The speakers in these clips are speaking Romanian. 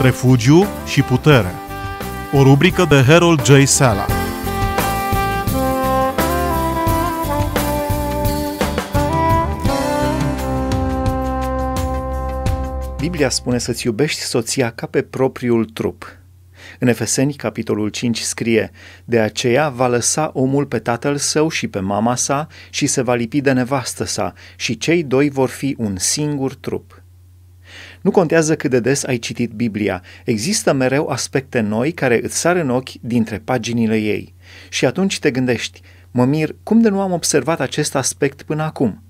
Refugiu și putere O rubrică de Harold J. Sala Biblia spune să-ți iubești soția ca pe propriul trup. În Efeseni, capitolul 5, scrie De aceea va lăsa omul pe tatăl său și pe mama sa și se va lipi de nevastă sa și cei doi vor fi un singur trup. Nu contează cât de des ai citit Biblia, există mereu aspecte noi care îți sar în ochi dintre paginile ei. Și atunci te gândești, mă mir, cum de nu am observat acest aspect până acum?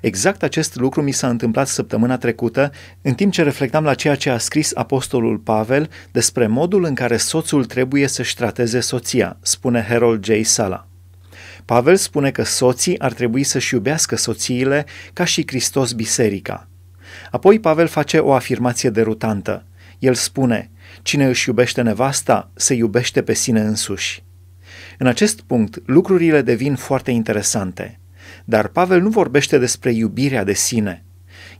Exact acest lucru mi s-a întâmplat săptămâna trecută, în timp ce reflectam la ceea ce a scris apostolul Pavel despre modul în care soțul trebuie să-și trateze soția, spune Harold J. Sala. Pavel spune că soții ar trebui să-și iubească soțiile ca și Hristos biserica – Apoi Pavel face o afirmație derutantă. El spune, cine își iubește nevasta, se iubește pe sine însuși. În acest punct, lucrurile devin foarte interesante. Dar Pavel nu vorbește despre iubirea de sine.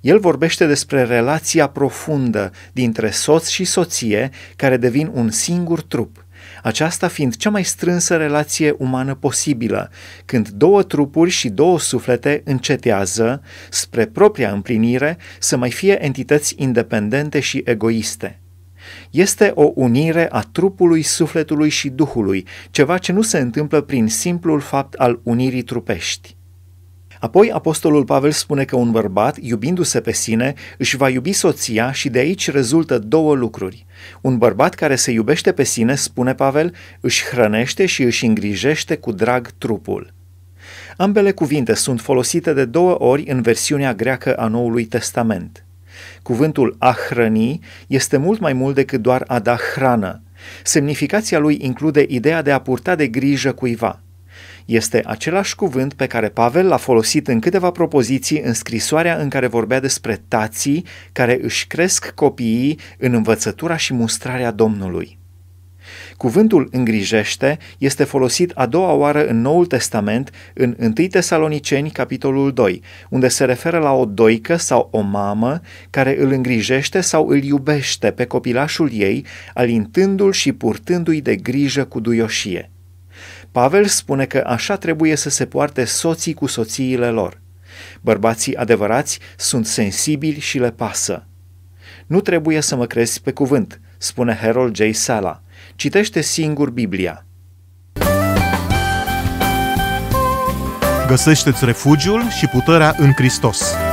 El vorbește despre relația profundă dintre soț și soție care devin un singur trup aceasta fiind cea mai strânsă relație umană posibilă, când două trupuri și două suflete încetează, spre propria împlinire, să mai fie entități independente și egoiste. Este o unire a trupului, sufletului și duhului, ceva ce nu se întâmplă prin simplul fapt al unirii trupești. Apoi apostolul Pavel spune că un bărbat, iubindu-se pe sine, își va iubi soția și de aici rezultă două lucruri. Un bărbat care se iubește pe sine, spune Pavel, își hrănește și își îngrijește cu drag trupul. Ambele cuvinte sunt folosite de două ori în versiunea greacă a Noului Testament. Cuvântul a hrăni este mult mai mult decât doar a da hrană. Semnificația lui include ideea de a purta de grijă cuiva. Este același cuvânt pe care Pavel l-a folosit în câteva propoziții în scrisoarea în care vorbea despre tații care își cresc copiii în învățătura și mustrarea Domnului. Cuvântul îngrijește este folosit a doua oară în Noul Testament, în 1 Tesaloniceni, capitolul 2, unde se referă la o doică sau o mamă care îl îngrijește sau îl iubește pe copilașul ei, alintându-l și purtându-i de grijă cu duioșie. Pavel spune că așa trebuie să se poarte soții cu soțiile lor. Bărbații adevărați sunt sensibili și le pasă. Nu trebuie să mă crezi pe cuvânt, spune Harold J. Sala. Citește singur Biblia. Găsește-ți refugiul și puterea în Hristos.